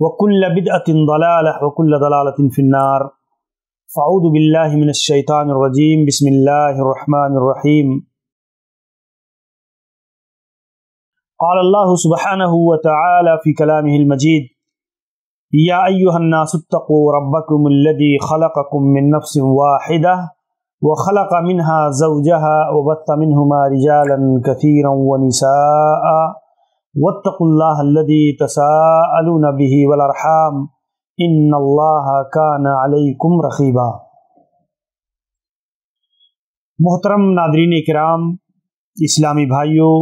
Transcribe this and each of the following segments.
وكل بدعة ضلالة وكل ضلالة في النار فعوذ بالله من الشيطان الرجيم بسم الله الرحمن الرحيم قال الله سبحانه وتعالى في كلامه المجيد يا أيها الناس اتقوا ربكم الذي خلقكم من نفس واحدة وخلق منها زوجها وبث منهما رجالا كثيرا ونساء वत्तल्लादी तसाबी वलरहम इन रखीबा मोहतरम नादरीन कराम इस्लामी भाइयों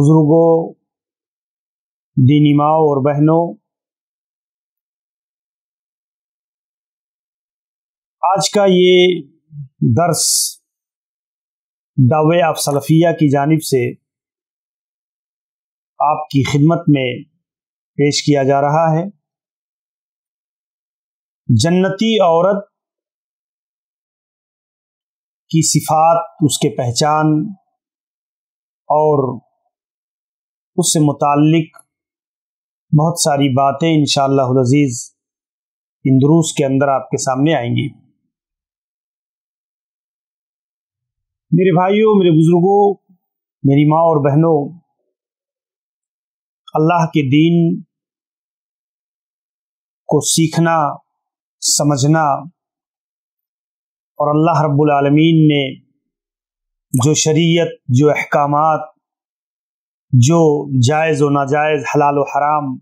बुज़ुर्गों दीनी माओ और बहनों आज का ये दर्स दावे आप सलफिया की जानब से आपकी खिदमत में पेश किया जा रहा है जन्नती औरत की सिफात उसके पहचान और उससे मुतालिक बहुत सारी बातें इन शजीज़ इन दुरूस के अंदर आपके सामने आएंगी मेरे भाइयों मेरे बुज़ुर्गों मेरी माँ और बहनों अल्लाह के दीन को सीखना समझना और अल्लाह रब्बुल आलमीन ने जो शरीयत जो अहकाम जो जायज़ व नाजायज़ हलाल व हराम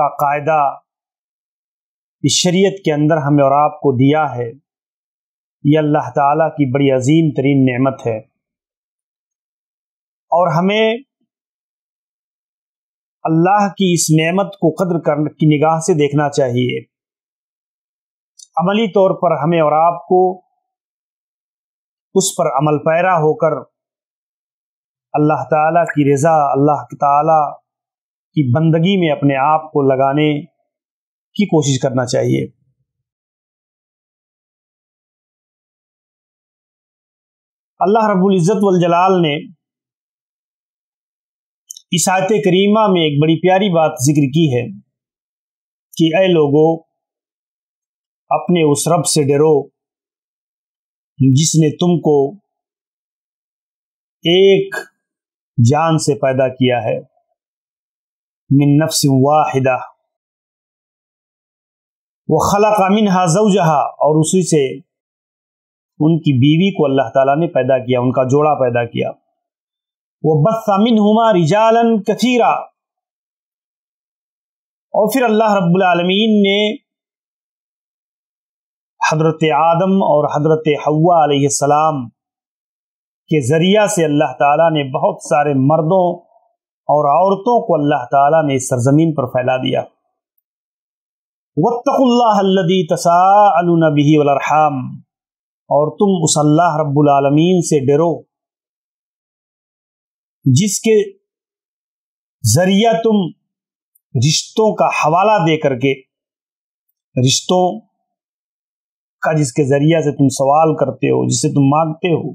का कायदा इस शरीयत के अंदर हमें और आपको दिया है ये अल्लाह ताला की बड़ी अजीम तरीन नेमत है और हमें अल्लाह की इस नेमत को कदर कर की निगाह से देखना चाहिए अमली तौर पर हमें और आपको उस पर अमल पैरा होकर अल्लाह ताला की रज़ा अल्लाह ताला की बंदगी में अपने आप को लगाने की कोशिश करना चाहिए अल्लाह रब्बुल इज़्ज़त वल जलाल ने इस आयत करीमा में एक बड़ी प्यारी बात जिक्र की है कि अ लोगो अपने उस रब से डरो जिसने तुमको एक जान से पैदा किया है मिन नफ्स वाहिदा वो खला कामिन हाजव जहा और उसी से उनकी बीवी को अल्लाह ताला ने पैदा किया उनका जोड़ा पैदा किया वबस्सा हुमा रिजालन कथीरा और फिर अल्लाह रब्बुल आलमीन ने हजरत आदम और हजरत हवा सलाम के ज़रिया से अल्लाह ताला ने बहुत सारे मर्दों और औरतों को अल्लाह ताला ने सरजमीन पर फैला दिया वत्तल्लादी तसाबी वलरहम और तुम उस अल्लाह रब्बुल आलमीन से डरो जिसके जरिया तुम रिश्तों का हवाला दे करके रिश्तों का जिसके जरिया से तुम सवाल करते हो जिसे तुम मांगते हो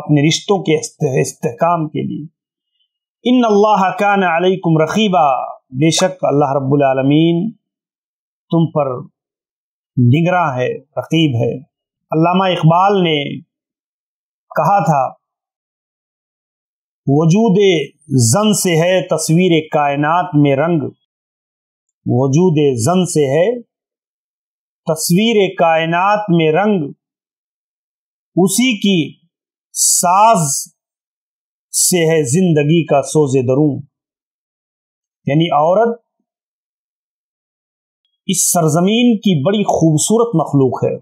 अपने रिश्तों के इस्तेकाम के लिए इन अल्लाह कान अलैकुम रखीबा बेशक अल्लाह रब्बुल आलमीन तुम पर निगरा है रकीब है अल्लामा इकबाल ने कहा था वजूद जन से है तस्वीर कायनात में रंग वजूद जन से है तस्वीर कायनात में रंग उसी की साज से है जिंदगी का सोज दरू यानी औरत इस सरजमीन की बड़ी खूबसूरत मखलूक है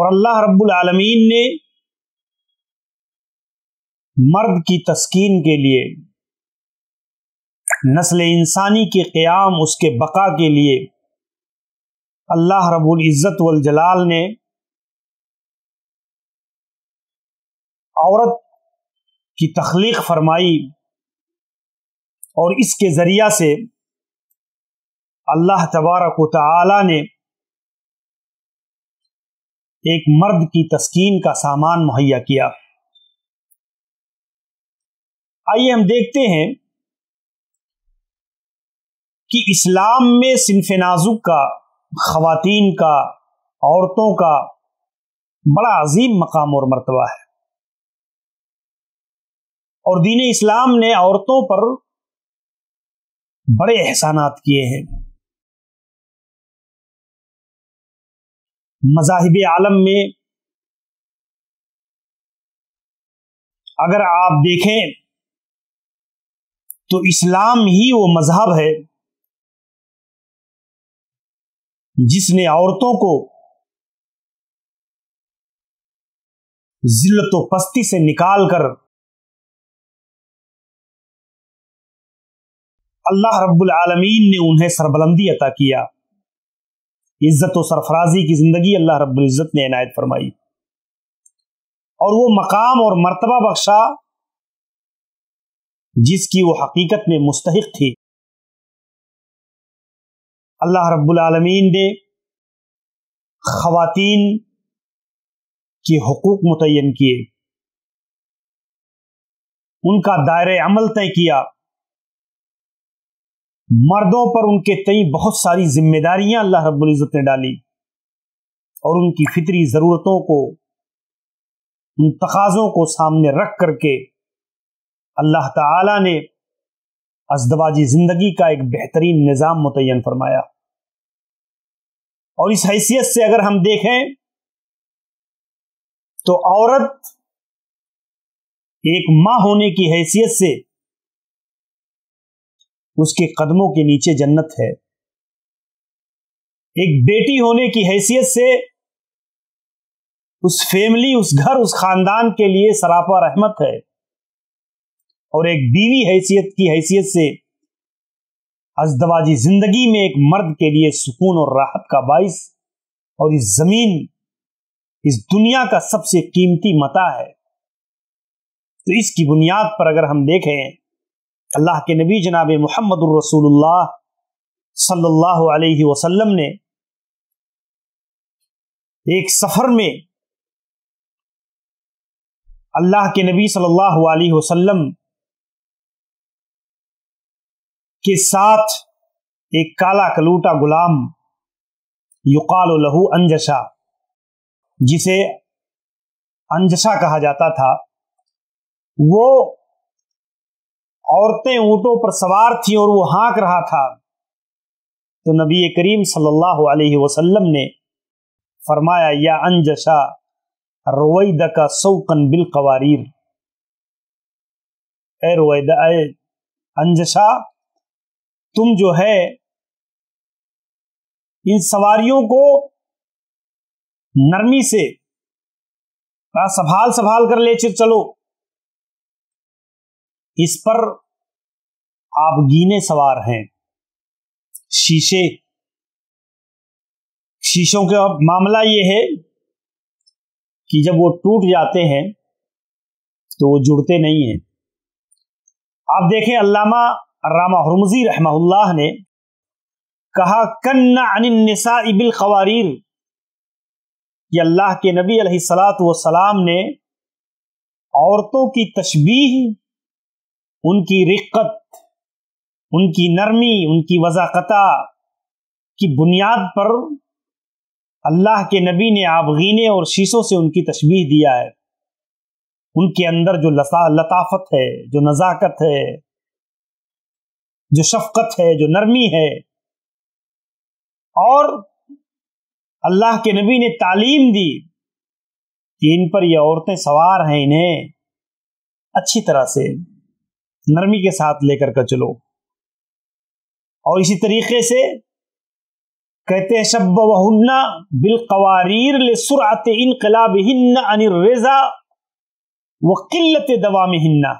और अल्लाह रब्बुल आलमीन ने मर्द की तस्कीन के लिए नस्ल इंसानी के क़्याम उसके बका के लिए अल्लाह रबुल इज़्ज़त वल जलाल ने औरत की तख्लीक फरमाई और इसके ज़रिया से अल्लाह तबारक ने एक मर्द की तस्कीन का सामान मुहैया किया आइए हम देखते हैं कि इस्लाम में सिनफ नाजुक का खातन का औरतों का बड़ा अजीम मकाम और मरतबा है और दीन इस्लाम ने औरतों पर बड़े एहसानात किए हैं मजाहिब आलम में अगर आप देखें तो इस्लाम ही वो मजहब है जिसने औरतों को जिल्लत पस्ती से निकाल कर अल्लाह रब्बुल आलमीन ने उन्हें सरबलंदी अता किया इज्जत और सरफराजी की जिंदगी अल्लाह रब्बुल इज़्ज़त ने इनायत फरमाई और वो मकाम और मर्तबा बख्शा जिसकी वो हकीकत में मुस्तक थे अल्लाह रब्बुलमीन ने ख़वातीन के हकूक़ मुतन किए उनका दायरे अमल तय किया मर्दों पर उनके कई बहुत सारी जिम्मेदारियां अल्लाह रब्बुल्ज़त ने डाली और उनकी फितरी ज़रूरतों को उन तकाज़ों को सामने रख करके अल्लाह ताला ने अजदवाजी ज़िंदगी का एक बेहतरीन निज़ाम मुतन फरमाया और इस हैसियत से अगर हम देखें तो औरत एक मां होने की हैसियत से उसके कदमों के नीचे जन्नत है एक बेटी होने की हैसियत से उस फैमिली उस घर उस खानदान के लिए सरापा रहमत है और एक बीवी हैसियत की हैसियत से अजदवाजी जिंदगी में एक मर्द के लिए सुकून और राहत का बाइस और इस जमीन इस दुनिया का सबसे कीमती मता है तो इसकी बुनियाद पर अगर हम देखें अल्लाह के नबी जनाब मोहम्मद रसूलुल्लाह सल्लल्लाहु अलैहि वसल्लम ने एक सफर में अल्लाह के नबी सल्लल्लाहु अलैहि वसल्लम के साथ एक काला कलूटा गुलाम युकाल लहू अंजशा जिसे अंजशा कहा जाता था वो औरतें ऊंटों पर सवार थी और वो हाँक रहा था तो नबी करीम सल्लल्लाहु अलैहि वसल्लम ने फरमाया या अंजशा रोईदा का सौकन बिल कवारीर ए रोईदा ए अंजशा तुम जो है इन सवारियों को नरमी से संभाल संभाल कर ले चलो इस पर आप गीने सवार हैं शीशे शीशों का मामला यह है कि जब वो टूट जाते हैं तो वो जुड़ते नहीं हैं आप देखें अल्लामा रामा हरमजी रहमल्ला ने कहा कन्ना अनिलसा इबिल खवारीर कि अल्लाह के नबी सलाम ने औरतों की तशबीह उनकी रिक्कत उनकी नरमी उनकी वजाकता की बुनियाद पर अल्लाह के नबी ने आबगीने और शीशों से उनकी तशबीह दिया है उनके अंदर जो लता लताफत है जो नज़ाकत है जो शफकत है जो नरमी है और अल्लाह के नबी ने तालीम दी कि इन पर ये औरतें सवार हैं इन्हें अच्छी तरह से नरमी के साथ लेकर कर चलो और इसी तरीके से कहते हैं शब वहुन्ना बिल कवारीर सुरात इनकलाब हिन्ना अनिल रेजा व किल्लत दवा में हिन्ना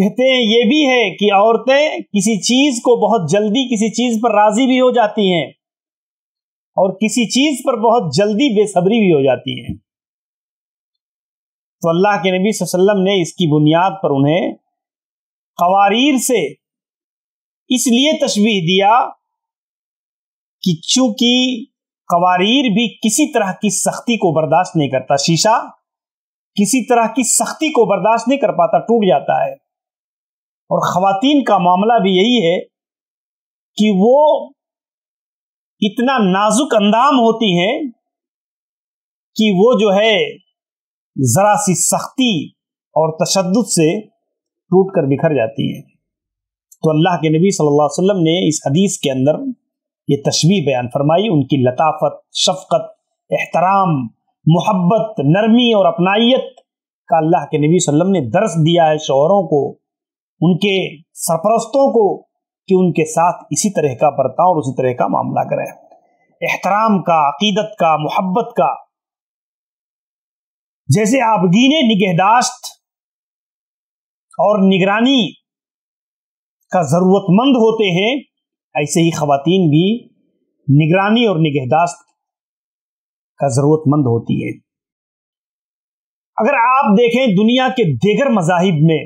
कहते हैं ये भी है कि औरतें किसी चीज को बहुत जल्दी किसी चीज पर राजी भी हो जाती हैं और किसी चीज पर बहुत जल्दी बेसब्री भी हो जाती हैं तो अल्लाह के नबी वसल्लम ने इसकी बुनियाद पर उन्हें कवारीर से इसलिए तशबीह दिया कि चूंकि कवारीर भी किसी तरह की सख्ती को बर्दाश्त नहीं करता शीशा किसी तरह की सख्ती को बर्दाश्त नहीं कर पाता टूट जाता है और ख़वातीन का मामला भी यही है कि वो इतना नाजुक अंदाम होती हैं कि वो जो है ज़रा सी सख्ती और तशद से टूट कर बिखर जाती हैं तो अल्लाह के नबी सल्लल्लाहु अलैहि वसल्लम ने इस हदीस के अंदर ये तशबी बयान फरमाई उनकी लताफत शफकत एहतराम मोहब्बत नरमी और अपनाइत का अल्लाह के नबी वसल्लम ने दर्श दिया है शोहरों को उनके सरपरस्तों को कि उनके साथ इसी तरह का बर्ताव और उसी तरह का मामला करें एहतराम का अकीदत का मोहब्बत का जैसे आबगीन निगहदाश्त और निगरानी का जरूरतमंद होते हैं ऐसे ही खातन भी निगरानी और निगहदाश्त का जरूरतमंद होती है अगर आप देखें दुनिया के देगर मजाहिब में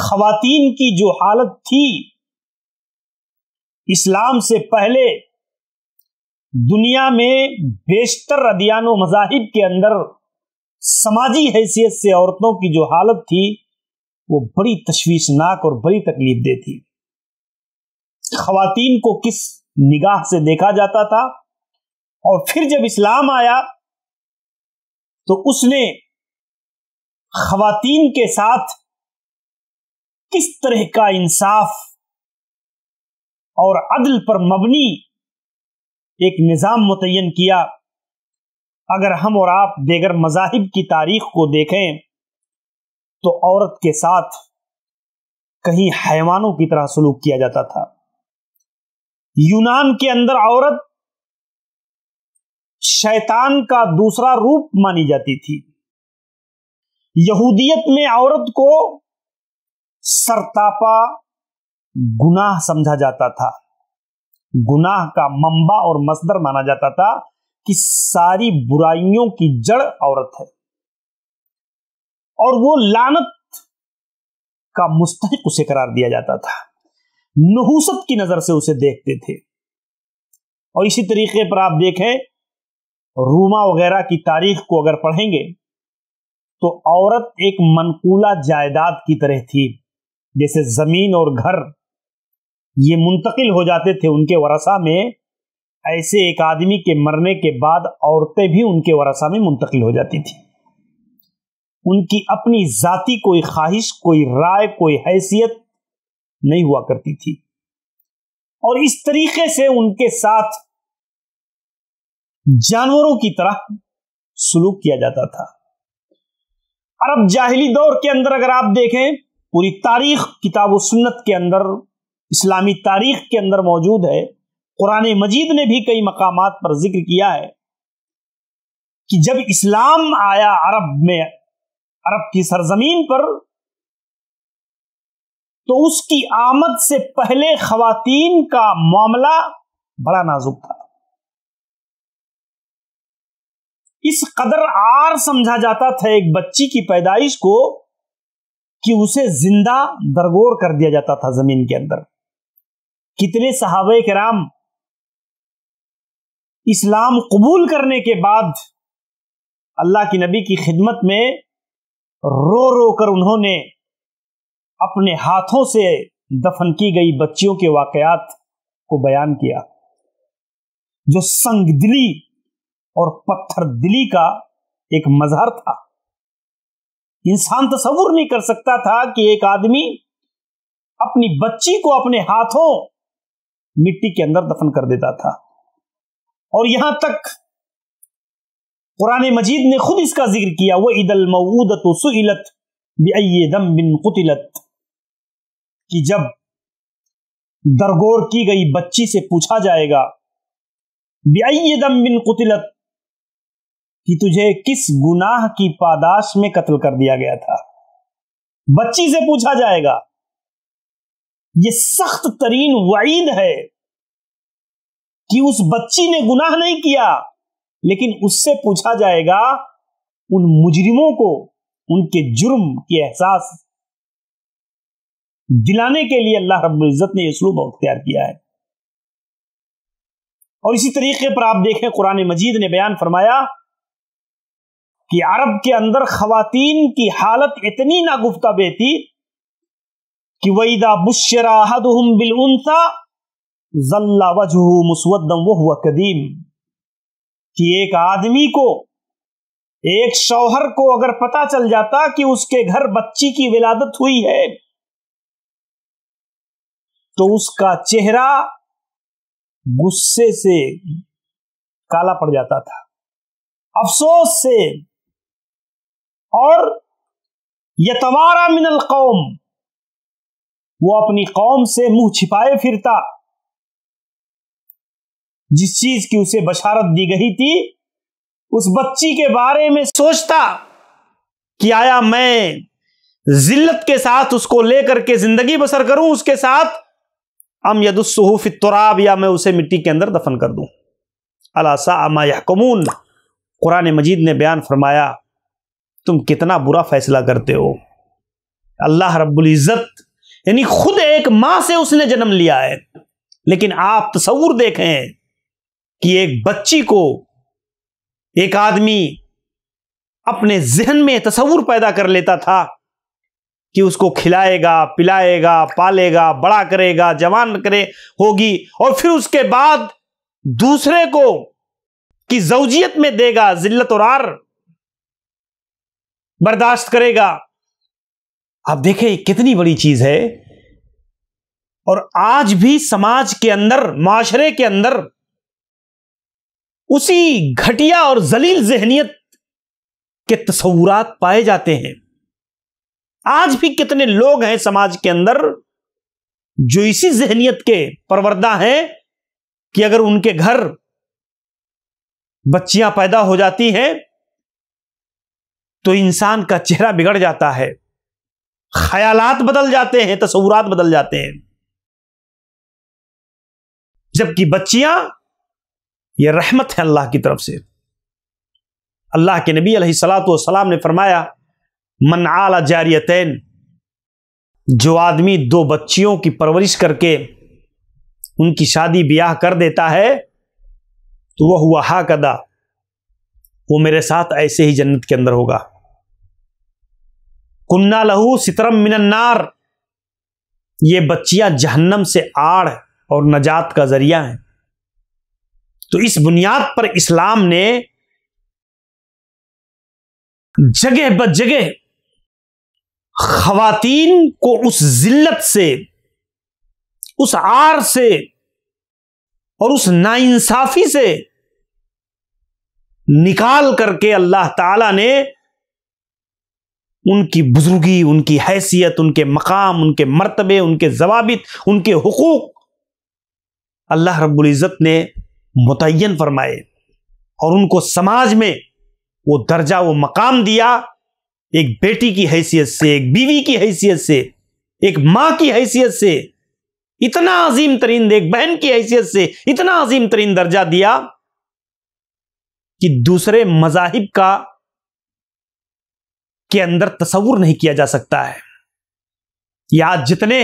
खातन की जो हालत थी इस्लाम से पहले दुनिया में बेशतर अदियान मजाहिब के अंदर समाजी हैसियत से औरतों की जो हालत थी वो बड़ी तश्वीशनाक और बड़ी तकलीफ दे थी खातन को किस निगाह से देखा जाता था और फिर जब इस्लाम आया तो उसने खातन के साथ किस तरह का इंसाफ और अदल पर मबनी एक निज़ाम मुतन किया अगर हम और आप देगर मजाहिब की तारीख को देखें तो औरत के साथ कहीं हैवानों की तरह सलूक किया जाता था यूनान के अंदर औरत शैतान का दूसरा रूप मानी जाती थी यहूदियत में औरत को सरतापा गुनाह समझा जाता था गुनाह का मंबा और मसदर माना जाता था कि सारी बुराइयों की जड़ औरत है और वो लानत का मुस्तक उसे करार दिया जाता था नहूसत की नजर से उसे देखते थे और इसी तरीके पर आप देखें रूमा वगैरह की तारीख को अगर पढ़ेंगे तो औरत एक मनकूला जायदाद की तरह थी जैसे जमीन और घर ये मुंतकिल हो जाते थे उनके वरसा में ऐसे एक आदमी के मरने के बाद औरतें भी उनके वरसा में मुंतकिल हो जाती थी उनकी अपनी जाति कोई ख्वाहिश कोई राय कोई हैसियत नहीं हुआ करती थी और इस तरीके से उनके साथ जानवरों की तरह सुलूक किया जाता था अरब जाहिली दौर के अंदर अगर आप देखें पूरी तारीख किताब सुन्नत के अंदर इस्लामी तारीख के अंदर मौजूद है कुरान मजीद ने भी कई मकाम पर जिक्र किया है कि जब इस्लाम आया अरब में अरब की सरजमीन पर तो उसकी आमद से पहले खातन का मामला बड़ा नाजुक था इस कदर आर समझा जाता था एक बच्ची की पैदाइश को कि उसे जिंदा दरगोर कर दिया जाता था जमीन के अंदर कितने सहाब कराम इस्लाम कबूल करने के बाद अल्लाह की नबी की खिदमत में रो रो कर उन्होंने अपने हाथों से दफन की गई बच्चियों के वाकयात को बयान किया जो संग दिली और पत्थर दिली का एक मजहर था इंसान तस्वुर तो नहीं कर सकता था कि एक आदमी अपनी बच्ची को अपने हाथों मिट्टी के अंदर दफन कर देता था और यहां तक पुराने मजीद ने खुद इसका जिक्र किया वह ईद मऊदत सुलत दम बिन कुतिलत कि जब दरगोर की गई बच्ची से पूछा जाएगा दम बिन कुतिलत कि तुझे किस गुनाह की पादाश में कत्ल कर दिया गया था बच्ची से पूछा जाएगा यह सख्त तरीन वईद है कि उस बच्ची ने गुनाह नहीं किया लेकिन उससे पूछा जाएगा उन मुजरिमों को उनके जुर्म के एहसास दिलाने के लिए अल्लाह रब्बुल इज़्ज़त ने यह स्लूब अख्तियार किया है और इसी तरीके पर आप देखें कुरान मजीद ने बयान फरमाया कि अरब के अंदर खातन की हालत इतनी नागुफ्ता बेती कि वईदा हम बिल उनसा जल्ला वजह मुसवदम वह हुआ कदीम कि एक आदमी को एक शौहर को अगर पता चल जाता कि उसके घर बच्ची की विलादत हुई है तो उसका चेहरा गुस्से से काला पड़ जाता था अफसोस से और यतवारा मिनल कौम वो अपनी कौम से मुंह छिपाए फिरता जिस चीज की उसे बशारत दी गई थी उस बच्ची के बारे में सोचता कि आया मैं जिल्लत के साथ उसको लेकर के जिंदगी बसर करूं उसके साथ अम यदुसहूफ तुराब या मैं उसे मिट्टी के अंदर दफन कर दूं अलासा अमा कुरान मजीद ने बयान फरमाया तुम कितना बुरा फैसला करते हो अल्लाह रब्बुल इज़्ज़त यानी खुद एक माँ से उसने जन्म लिया है लेकिन आप तस्वूर देखें कि एक बच्ची को एक आदमी अपने जहन में तस्वूर पैदा कर लेता था कि उसको खिलाएगा पिलाएगा पालेगा बड़ा करेगा जवान करे होगी और फिर उसके बाद दूसरे को कि जौजियत में देगा जिल्लत और आर बर्दाश्त करेगा आप देखें कितनी बड़ी चीज है और आज भी समाज के अंदर माशरे के अंदर उसी घटिया और जलील जहनीत के तस्वूरात पाए जाते हैं आज भी कितने लोग हैं समाज के अंदर जो इसी जहनीत के परवरदा हैं कि अगर उनके घर बच्चियां पैदा हो जाती हैं तो इंसान का चेहरा बिगड़ जाता है ख्यालात बदल जाते हैं तस्वुरात बदल जाते हैं जबकि बच्चियां यह रहमत है अल्लाह की तरफ से अल्लाह के नबी सलाम ने फरमाया मन आला जारियतैन जो आदमी दो बच्चियों की परवरिश करके उनकी शादी ब्याह कर देता है तो वह हुआ हा कदा वो मेरे साथ ऐसे ही जन्नत के अंदर होगा कुन्ना लहू सितरम मिनन्नार ये बच्चियां जहन्नम से आड़ और नजात का जरिया है तो इस बुनियाद पर इस्लाम ने जगह ब जगह खातन को उस जिल्लत से उस आर से और उस नाइंसाफी से निकाल करके अल्लाह ताला ने उनकी बुजुर्गी उनकी हैसियत उनके मकाम उनके मरतबे उनके जवाबित उनके हकूक़ अल्लाह रब्ज़त ने मुतन फरमाए और उनको समाज में वो दर्जा वो मकाम दिया एक बेटी की हैसियत से एक बीवी की हैसियत से एक माँ की हैसियत से इतना अजीम तरीन एक बहन की हैसियत से इतना अजीम तरीन दर्जा दिया कि दूसरे मजाहिब का के अंदर तस्वुर नहीं किया जा सकता है या जितने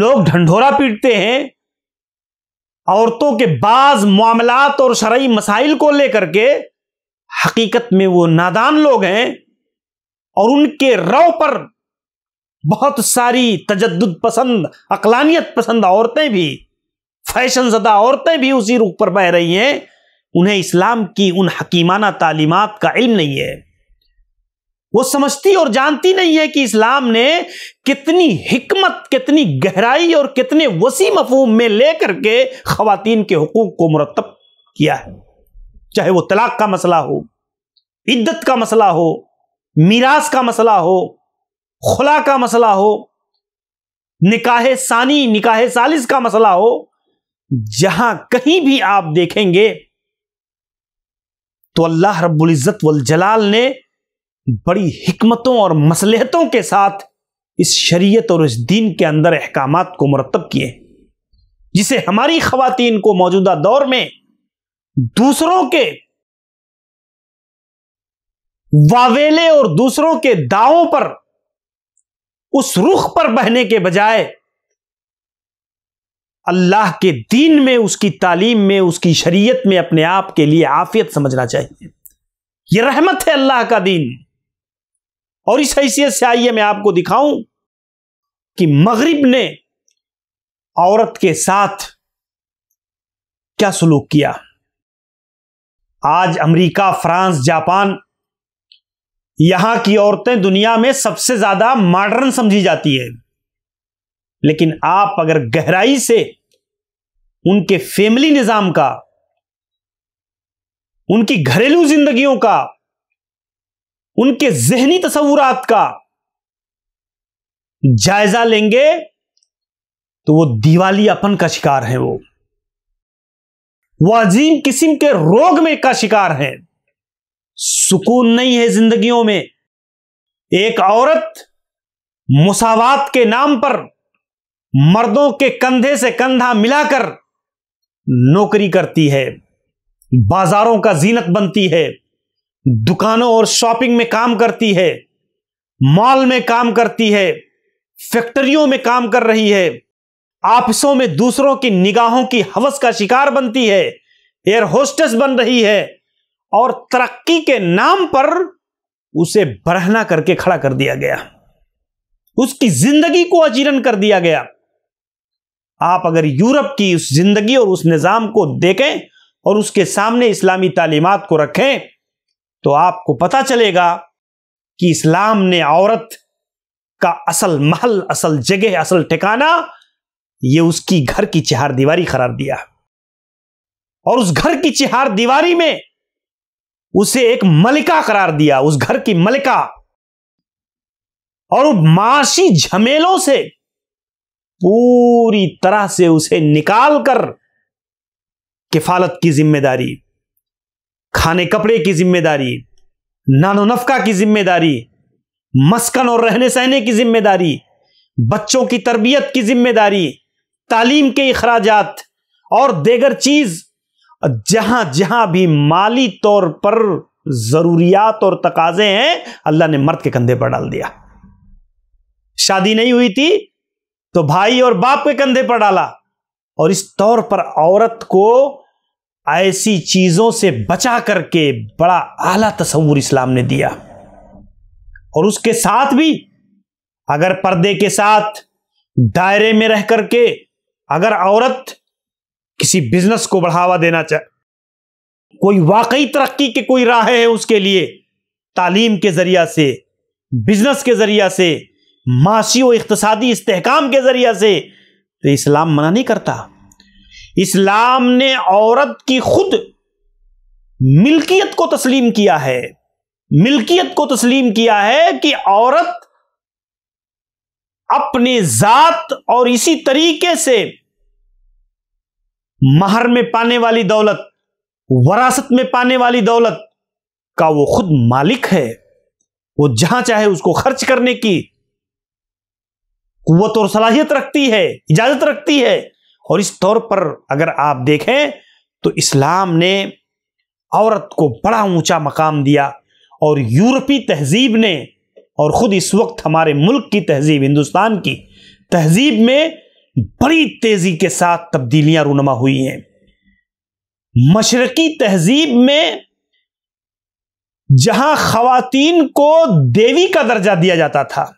लोग ढंढोरा पीटते हैं औरतों के बाज मामलात और शरय मसाइल को लेकर के हकीकत में वो नादान लोग हैं और उनके रव पर बहुत सारी तजद पसंद अकलानियत पसंद औरतें भी फैशन ज़दा औरतें भी उसी रुख पर बह रही हैं उन्हें इस्लाम की उन हकीमाना तालीमत का इल्म नहीं है वो समझती और जानती नहीं है कि इस्लाम ने कितनी हिकमत कितनी गहराई और कितने वसी मफहम में लेकर के खातन के हकूक को मुरतब किया है चाहे वो तलाक का मसला हो इद्दत का मसला हो मीरास का मसला हो खुला का मसला हो निकाह सानी निकाह सालिस का मसला हो जहां कहीं भी आप देखेंगे तो अल्लाह रब्बुल इज़्ज़त वल जलाल ने बड़ी हमतों और मसलहतों के साथ इस शरीयत और इस दीन के अंदर अहकाम को मरतब किए जिसे हमारी खातन को मौजूदा दौर में दूसरों के वावेले और दूसरों के दावों पर उस रुख पर बहने के बजाय अल्लाह के दीन में उसकी तालीम में उसकी शरीयत में अपने आप के लिए आफियत समझना चाहिए यह रहमत है अल्लाह का दीन और इस हैसियत से आइए मैं आपको दिखाऊं कि मगरिब ने औरत के साथ क्या सलूक किया आज अमेरिका, फ्रांस जापान यहां की औरतें दुनिया में सबसे ज्यादा मॉडर्न समझी जाती है लेकिन आप अगर गहराई से उनके फैमिली निजाम का उनकी घरेलू जिंदगियों का उनके जहनी तस्वुरात का जायजा लेंगे तो वो दिवालियापन का शिकार है वो वो अजीम किस्म के रोग में का शिकार है सुकून नहीं है जिंदगियों में एक औरत मुसावात के नाम पर मर्दों के कंधे से कंधा मिलाकर नौकरी करती है बाजारों का जीनत बनती है दुकानों और शॉपिंग में काम करती है मॉल में काम करती है फैक्ट्रियों में काम कर रही है ऑफिसों में दूसरों की निगाहों की हवस का शिकार बनती है एयर होस्टेस बन रही है और तरक्की के नाम पर उसे बरहना करके खड़ा कर दिया गया उसकी जिंदगी को अजीरन कर दिया गया आप अगर यूरोप की उस जिंदगी और उस निज़ाम को देखें और उसके सामने इस्लामी तालीमत को रखें तो आपको पता चलेगा कि इस्लाम ने औरत का असल महल असल जगह असल ठिकाना ये उसकी घर की चार दीवारी करार दिया और उस घर की चार दीवारी में उसे एक मलिका करार दिया उस घर की मलिका और माशी झमेलों से पूरी तरह से उसे निकाल कर किफालत की जिम्मेदारी खाने कपड़े की जिम्मेदारी नानो नफका की जिम्मेदारी मस्कन और रहने सहने की जिम्मेदारी बच्चों की तरबियत की जिम्मेदारी तालीम के अखराज और देगर चीज जहां जहां भी माली तौर पर जरूरियात और तकाजे हैं अल्लाह ने मर्द के कंधे पर डाल दिया शादी नहीं हुई थी तो भाई और बाप के कंधे पर डाला और इस तौर पर औरत को ऐसी चीज़ों से बचा करके बड़ा आला तस्वूर इस्लाम ने दिया और उसके साथ भी अगर पर्दे के साथ दायरे में रह करके अगर औरत किसी बिजनेस को बढ़ावा देना चाहे कोई वाकई तरक्की के कोई राह है उसके लिए तालीम के ज़रिया से बिजनेस के ज़रिया से माशी व इकतसादी इस्तेकाम के ज़रिया से तो इस्लाम मना नहीं करता इस्लाम ने औरत की खुद मिल्कियत को तस्लीम किया है मिल्कियत को तस्लीम किया है कि औरत अपने जात और इसी तरीके से महर में पाने वाली दौलत वरासत में पाने वाली दौलत का वो खुद मालिक है वो जहां चाहे उसको खर्च करने की कुत और सलाहियत रखती है इजाजत रखती है और इस तौर पर अगर आप देखें तो इस्लाम ने औरत को बड़ा ऊंचा मकाम दिया और यूरोपी तहजीब ने और ख़ुद इस वक्त हमारे मुल्क की तहजीब हिंदुस्तान की तहजीब में बड़ी तेज़ी के साथ तब्दीलियां रूनमा हुई हैं मशरकी तहजीब में जहां खातन को देवी का दर्जा दिया जाता था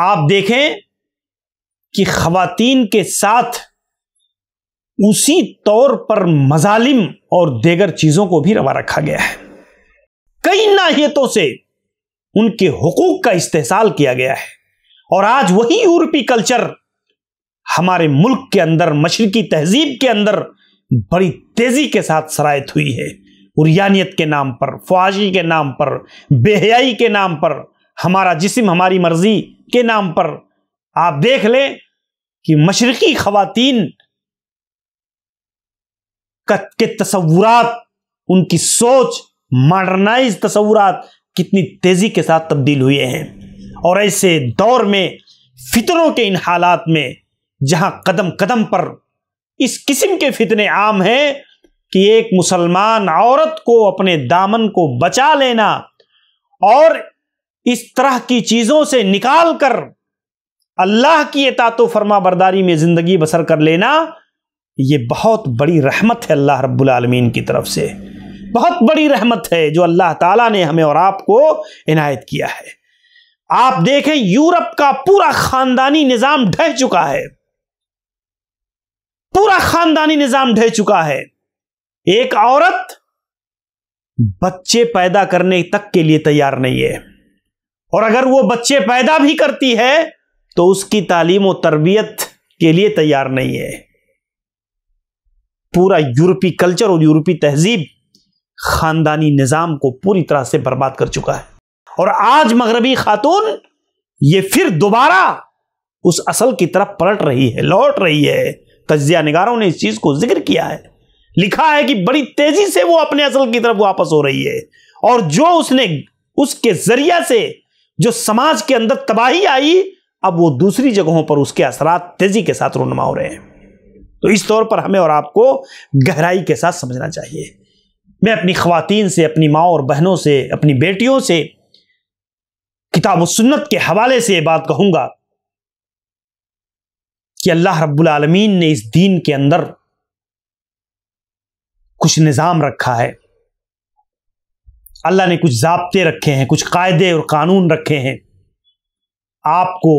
आप देखें कि खातन के साथ उसी तौर पर मजालिम और देगर चीजों को भी रवा रखा गया है कई नाहियतों से उनके हकूक का इस्तेसाल किया गया है और आज वही यूरोपी कल्चर हमारे मुल्क के अंदर मशरकी तहजीब के अंदर बड़ी तेजी के साथ शरायत हुई है उरियानियत के नाम पर ख्वाहिशी के नाम पर बेहयाई के नाम पर हमारा जिस्म हमारी मर्जी के नाम पर आप देख लें कि मशरक़ी खातन के तस्वुरात उनकी सोच मॉडर्नाइज तस्वुरात कितनी तेज़ी के साथ तब्दील हुए हैं और ऐसे दौर में फितरों के इन हालात में जहां कदम कदम पर इस किस्म के फितने आम हैं कि एक मुसलमान औरत को अपने दामन को बचा लेना और इस तरह की चीज़ों से निकाल कर अल्लाह की एतात फरमा बरदारी में ज़िंदगी बसर कर लेना ये बहुत बड़ी रहमत है अल्लाह रब्बुलमीन की तरफ से बहुत बड़ी रहमत है जो अल्लाह ताला ने हमें और आपको इनायत किया है आप देखें यूरोप का पूरा खानदानी निज़ाम ढह चुका है पूरा खानदानी निज़ाम ढह चुका है एक औरत बच्चे पैदा करने तक के लिए तैयार नहीं है और अगर वो बच्चे पैदा भी करती है तो उसकी तालीम और तरबियत के लिए तैयार नहीं है पूरा यूरोपी कल्चर और यूरोपी तहजीब खानदानी निज़ाम को पूरी तरह से बर्बाद कर चुका है और आज मगरबी खातून ये फिर दोबारा उस असल की तरफ पलट रही है लौट रही है तजिया निगारों ने इस चीज़ को जिक्र किया है लिखा है कि बड़ी तेजी से वो अपने असल की तरफ वापस हो रही है और जो उसने उसके जरिया से जो समाज के अंदर तबाही आई अब वो दूसरी जगहों पर उसके असरा तेज़ी के साथ रोनमा हो रहे हैं तो इस तौर पर हमें और आपको गहराई के साथ समझना चाहिए मैं अपनी खुवान से अपनी माओ और बहनों से अपनी बेटियों से किताब सुन्नत के हवाले से ये बात कहूंगा कि अल्लाह रब्बुल ने इस दीन के अंदर कुछ निज़ाम रखा है अल्लाह ने कुछ जबते रखे हैं कुछ कायदे और कानून रखे हैं आपको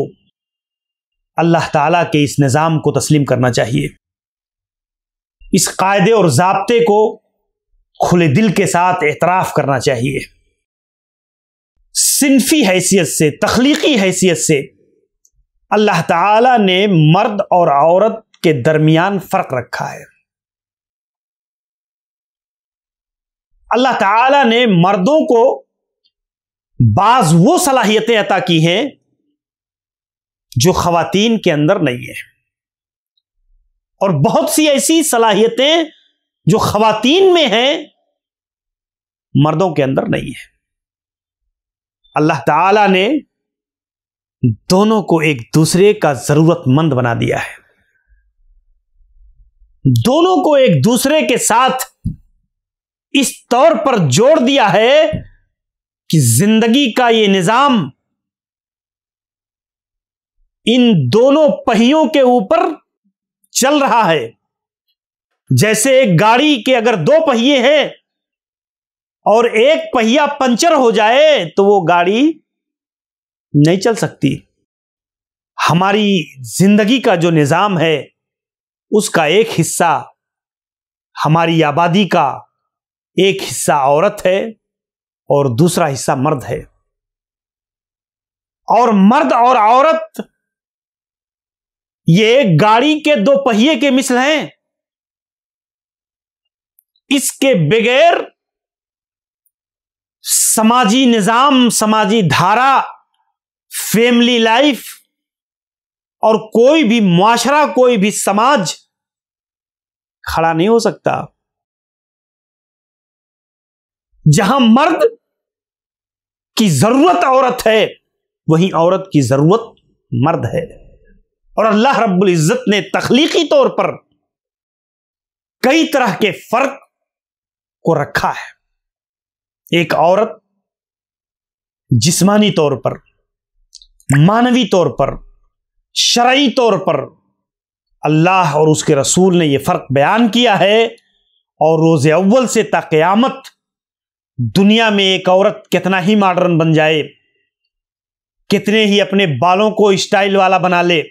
अल्लाह ताला के इस निज़ाम को तस्लीम करना चाहिए इस कायदे और ज़बते को खुले दिल के साथ एतराफ़ करना चाहिए सिनफी हैसियत से तख्लीकी हैसियत से अल्लाह ताला ने मर्द और औरत के दरमियान फ़र्क रखा है अल्लाह ताला ने मर्दों को बाज वो सलाहियतें अता की हैं जो खातन के अंदर नहीं है और बहुत सी ऐसी सलाहियतें जो खातन में हैं मर्दों के अंदर नहीं है अल्लाह ताला ने दोनों को एक दूसरे का जरूरतमंद बना दिया है दोनों को एक दूसरे के साथ इस तौर पर जोड़ दिया है कि जिंदगी का यह निजाम इन दोनों पहियों के ऊपर चल रहा है जैसे एक गाड़ी के अगर दो पहिए हैं और एक पहिया पंचर हो जाए तो वो गाड़ी नहीं चल सकती हमारी जिंदगी का जो निज़ाम है उसका एक हिस्सा हमारी आबादी का एक हिस्सा औरत है और दूसरा हिस्सा मर्द है और मर्द और औरत ये गाड़ी के दो पहिए के मिसल हैं इसके बगैर समाजी निजाम समाजी धारा फैमिली लाइफ और कोई भी मुआशरा कोई भी समाज खड़ा नहीं हो सकता जहां मर्द की जरूरत औरत है वहीं औरत की जरूरत मर्द है और अल्लाह रब्बुल इज़्ज़त ने तख्लीकी तौर पर कई तरह के फर्क को रखा है एक औरत जिस्मानी तौर पर मानवी तौर पर शरय तौर पर अल्लाह और उसके रसूल ने यह फ़र्क बयान किया है और रोज़ अव्वल से ताक़यामत दुनिया में एक औरत कितना ही मॉडर्न बन जाए कितने ही अपने बालों को स्टाइल वाला बना ले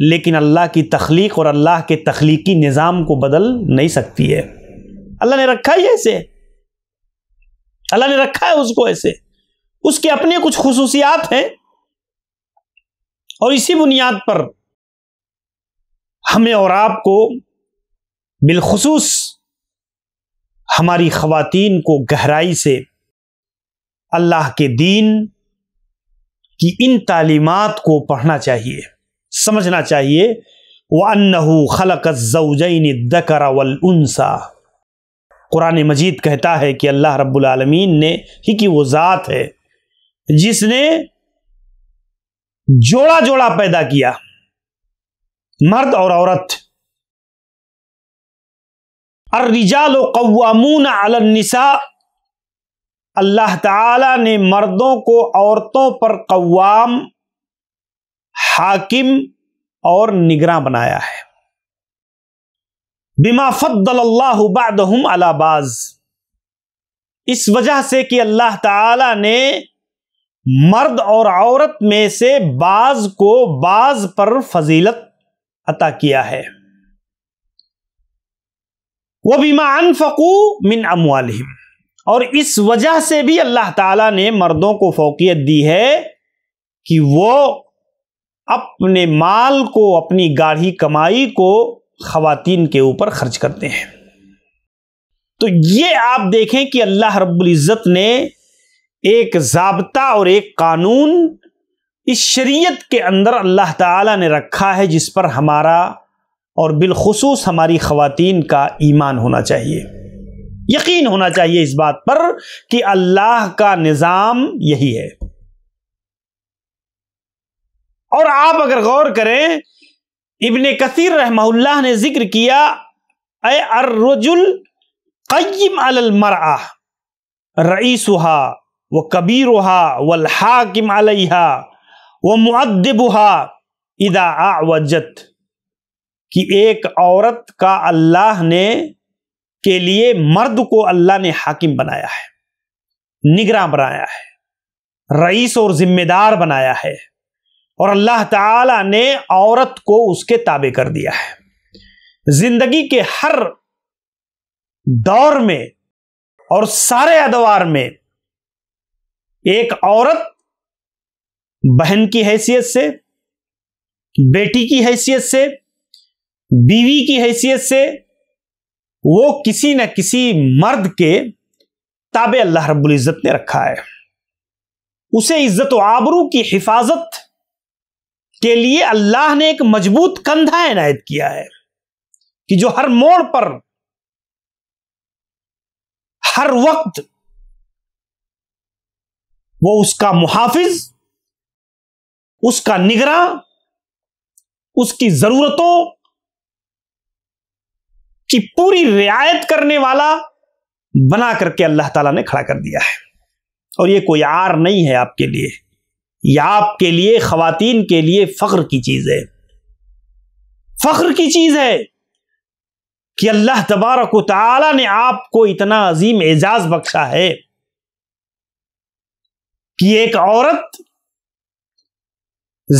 लेकिन अल्लाह की तख्लीक और अल्लाह के तख्लीकी निज़ाम को बदल नहीं सकती है अल्लाह ने रखा ही ऐसे अल्लाह ने रखा है उसको ऐसे उसके अपने कुछ खसूसियात हैं और इसी बुनियाद पर हमें और आपको बिलखसूस हमारी खातन को गहराई से अल्लाह के दीन की इन तालीमत को पढ़ना चाहिए समझना चाहिए वन्नहू खलक जौजैन दकर वलसा कुरान मजीद कहता है कि अल्लाह रब्लमीन ने ही की वो ज़ात है जिसने जोड़ा जोड़ा पैदा किया मर्द और औरत रिजाल कवामून अलसा अल्लाह ताला ने मर्दों को औरतों पर कवाम हाकिम और निगरा बनाया है बिमाफतल्लाबादहम अलाबाज इस वजह से कि अल्लाह ताला ने मर्द और औरत में से बाज को बाज पर फजीलत अता किया है वह बीमा अनफकू मिन अमवालम और इस वजह से भी अल्लाह ताला ने मर्दों को फोकियत दी है कि वो अपने माल को अपनी गाढ़ी कमाई को खातन के ऊपर खर्च करते हैं तो ये आप देखें कि अल्लाह रब्ज़त ने एक जबता और एक कानून इस शरीयत के अंदर अल्लाह ताला ने रखा है जिस पर हमारा और बिलखसूस हमारी खातन का ईमान होना चाहिए यकीन होना चाहिए इस बात पर कि अल्लाह का निज़ाम यही है और आप अगर गौर करें इबन कसीर रहमहुल्लाह ने जिक्र किया ए अर्रजुल कय्यम अलल मरआ रईसुहा व कबीरुहा वल हाकिम अलैहा व मुअद्दिबुहा इदा आवजत कि एक औरत का अल्लाह ने के लिए मर्द को अल्लाह ने हाकिम बनाया है निगरान बनाया है रईस और जिम्मेदार बनाया है और अल्लाह ताला ने औरत को उसके ताबे कर दिया है जिंदगी के हर दौर में और सारे अदवार में एक औरत बहन की हैसियत से बेटी की हैसियत से बीवी की हैसियत से वो किसी न किसी मर्द के ताबे अल्लाह रब्बुल इज़्ज़त ने रखा है उसे इज्जत आबरू की हिफाजत के लिए अल्लाह ने एक मजबूत कंधा इनायत किया है कि जो हर मोड़ पर हर वक्त वो उसका मुहाफिज उसका निगरा उसकी जरूरतों की पूरी रियायत करने वाला बना करके अल्लाह ताला ने खड़ा कर दिया है और ये कोई आर नहीं है आपके लिए या आपके लिए खातन के लिए फख्र की चीज है फख्र की चीज है कि अल्लाह तबारक ताला ने आपको इतना अजीम एजाज बख्शा है कि एक औरत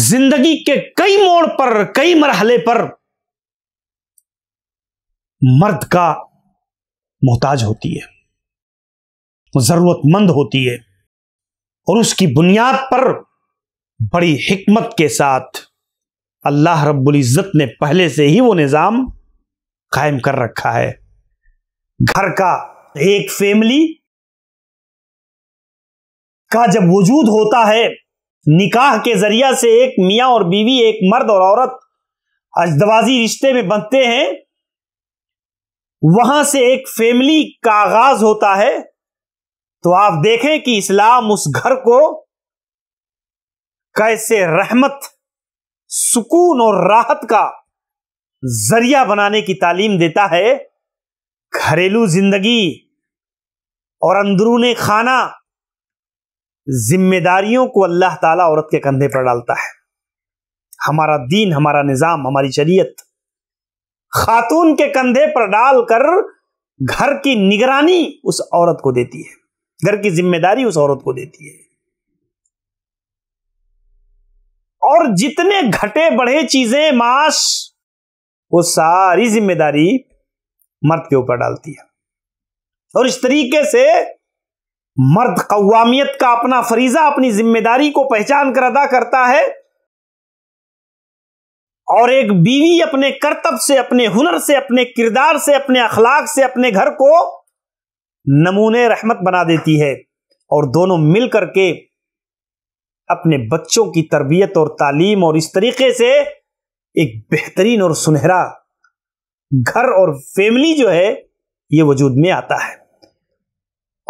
जिंदगी के कई मोड़ पर कई मरहले पर मर्द का मोहताज होती है जरूरतमंद होती है और उसकी बुनियाद पर बड़ी हमत के साथ अल्लाह रब्बुल इज़्ज़त ने पहले से ही वो निज़ाम कायम कर रखा है घर का एक फैमिली का जब वजूद होता है निकाह के जरिया से एक मियाँ और बीवी एक मर्द और औरत अजदवाजी रिश्ते में बनते हैं वहां से एक फैमिली का आगाज होता है तो आप देखें कि इस्लाम उस घर को कैसे रहमत सुकून और राहत का जरिया बनाने की तालीम देता है घरेलू जिंदगी और अंदरून खाना जिम्मेदारियों को अल्लाह ताला औरत के कंधे पर डालता है हमारा दीन हमारा निज़ाम हमारी शरीयत खातून के कंधे पर डालकर घर की निगरानी उस औरत को देती है घर की जिम्मेदारी उस औरत को देती है और जितने घटे बढ़े चीजें मांस वो सारी जिम्मेदारी मर्द के ऊपर डालती है और इस तरीके से मर्द कवामियत का अपना फरीजा अपनी जिम्मेदारी को पहचान कर अदा करता है और एक बीवी अपने कर्तव्य से अपने हुनर से अपने किरदार से अपने अखलाक से अपने घर को नमूने रहमत बना देती है और दोनों मिलकर के अपने बच्चों की तरबियत और तालीम और इस तरीके से एक बेहतरीन और सुनहरा घर और फैमिली जो है ये वजूद में आता है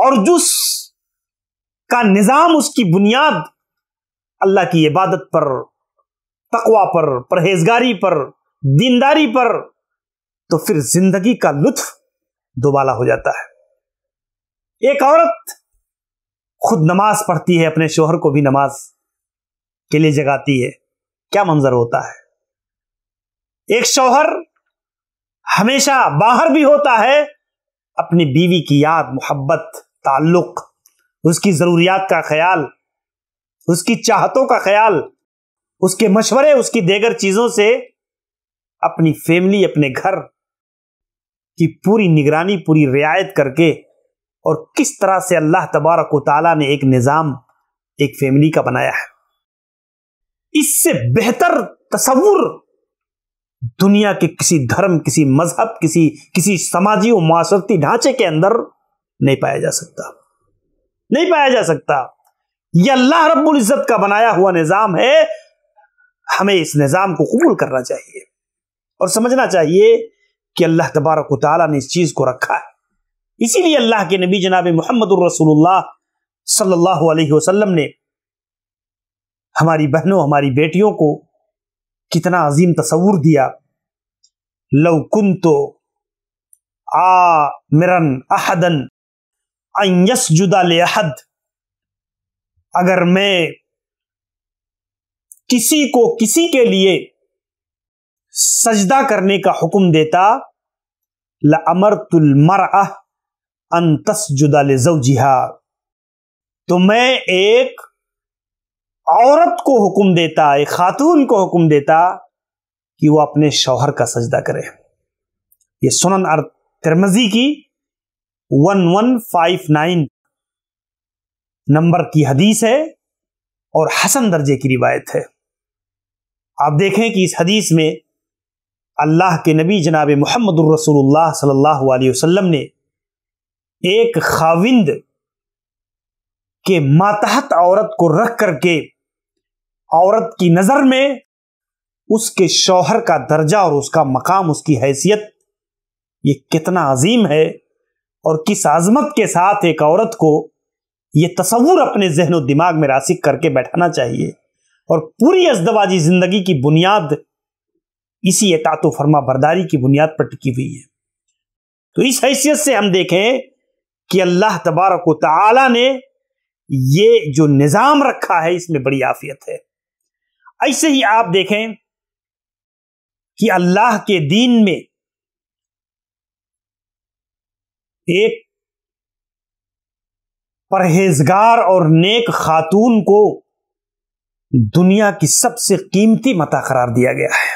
और जिस का निज़ाम उसकी बुनियाद अल्लाह की इबादत पर तकवा पर परहेजगारी पर दीनदारी पर तो फिर जिंदगी का लुत्फ दोबाला हो जाता है एक औरत खुद नमाज पढ़ती है अपने शोहर को भी नमाज के लिए जगाती है क्या मंजर होता है एक शौहर हमेशा बाहर भी होता है अपनी बीवी की याद मोहब्बत ताल्लुक उसकी ज़रूरियात का ख्याल उसकी चाहतों का ख्याल उसके मशवरे उसकी देगर चीज़ों से अपनी फैमिली अपने घर की पूरी निगरानी पूरी रियायत करके और किस तरह से अल्लाह तबारक ताला ने एक निज़ाम एक फैमिली का बनाया है इससे बेहतर तस्वुर दुनिया के किसी धर्म किसी मजहब किसी किसी समाजी और ढांचे के अंदर नहीं पाया जा सकता नहीं पाया जा सकता यह अल्लाह रब्बुल इज्जत का बनाया हुआ निज़ाम है हमें इस निज़ाम को कबूल करना चाहिए और समझना चाहिए कि अल्लाह तबारक ताली ने इस चीज़ को रखा है इसीलिए अल्लाह के नबी जनाब मोहम्मद रसूलुल्लाह सल्लल्लाहु अलैहि वसल्लम ने हमारी बहनों हमारी बेटियों को कितना अजीम तस्वूर दिया कुन तो आ मिरन अहदन अयस जुदा ले अहद अगर मैं किसी को किसी के लिए सजदा करने का हुक्म देता लमर मर आह अंतस जुदा ले तो मैं एक औरत को हुक्म देता एक खातून को हुक्म देता कि वो अपने शौहर का सजदा करे ये सुनन अर तिरमजी की one one five nine number की हदीस है और हसन दर्जे की रिवायत है आप देखें कि इस हदीस में अल्लाह के नबी जनाब मोहम्मद रसूलुल्लाह सल्लल्लाहु अलैहि वसल्लम ने एक खाविंद के मातहत औरत को रख करके औरत की नजर में उसके शौहर का दर्जा और उसका मकाम उसकी हैसियत ये कितना अजीम है और किस आजमत के साथ एक औरत को ये तस्वूर अपने जहन और दिमाग में रासिक करके बैठाना चाहिए और पूरी अजदवाजी जिंदगी की बुनियाद इसी एतात फर्मा बरदारी की बुनियाद पर टिकी हुई है तो इस हैसियत से हम देखें कि अल्लाह तबारक ताला ने ये जो निज़ाम रखा है इसमें बड़ी आफियत है ऐसे ही आप देखें कि अल्लाह के दीन में एक परहेजगार और नेक खातून को दुनिया की सबसे कीमती मता करार दिया गया है